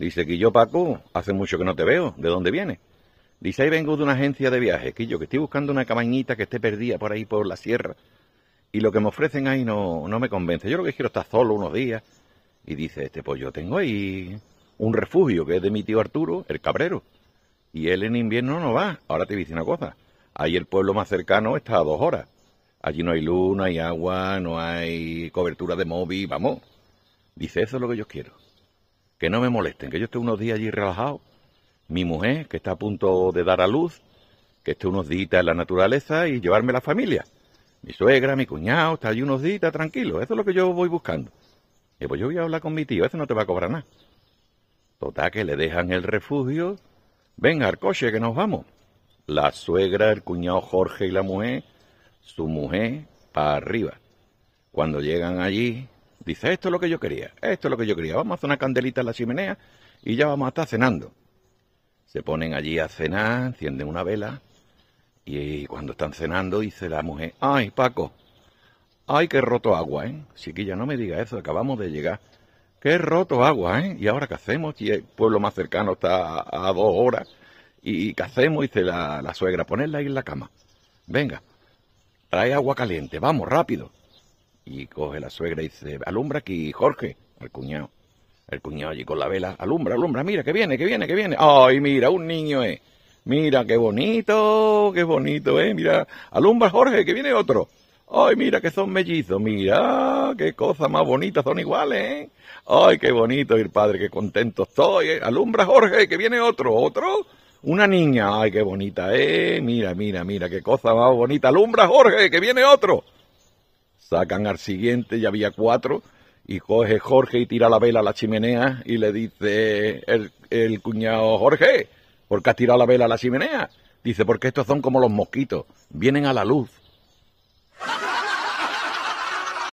Dice, yo Paco, hace mucho que no te veo, ¿de dónde vienes? Dice, ahí vengo de una agencia de viajes, Quillo, que estoy buscando una cabañita que esté perdida por ahí por la sierra. Y lo que me ofrecen ahí no, no me convence. Yo lo que quiero es estar solo unos días. Y dice, este, pues yo tengo ahí un refugio que es de mi tío Arturo, el cabrero. Y él en invierno no va. Ahora te dice una cosa. Ahí el pueblo más cercano está a dos horas. Allí no hay luz, no hay agua, no hay cobertura de móvil, vamos. Dice, eso es lo que yo quiero que no me molesten, que yo esté unos días allí relajado, mi mujer, que está a punto de dar a luz, que esté unos días en la naturaleza y llevarme la familia. Mi suegra, mi cuñado, está allí unos días tranquilo, eso es lo que yo voy buscando. Y pues yo voy a hablar con mi tío, Ese no te va a cobrar nada. Total que le dejan el refugio, venga al coche que nos vamos. La suegra, el cuñado Jorge y la mujer, su mujer, para arriba. Cuando llegan allí, Dice, esto es lo que yo quería, esto es lo que yo quería. Vamos a hacer una candelita en la chimenea y ya vamos a estar cenando. Se ponen allí a cenar, encienden una vela y cuando están cenando dice la mujer, ay Paco, ay que roto agua, ¿eh? Chiquilla, no me diga eso, acabamos de llegar. Qué roto agua, ¿eh? ¿Y ahora qué hacemos? Y el pueblo más cercano está a, dos horas. ¿Y qué hacemos? Dice la, la suegra, ponerla ahí en la cama. Venga, trae agua caliente, vamos, rápido. Y coge la suegra y dice, alumbra aquí, Jorge, El cuñado. El cuñado allí con la vela, alumbra, alumbra, mira, que viene, que viene, que viene. Ay, mira, un niño Eh. Mira, qué bonito, qué bonito, eh. Mira, alumbra, Jorge, que viene otro. Ay, mira, que son mellizos, mira, qué cosa más bonita, son iguales, eh. Ay, qué bonito, el padre, qué contento estoy. Eh. Alumbra, Jorge, que viene otro, otro. Una niña, ay, qué bonita, eh. Mira, mira, mira, qué cosa más bonita. Alumbra, Jorge, que viene otro. Sacan al siguiente, ya había cuatro, y coge Jorge y tira la vela a la chimenea y le dice el, cuñado Jorge, ¿por qué has tirado la vela a la chimenea? Dice, porque estos son como los mosquitos, vienen a la luz,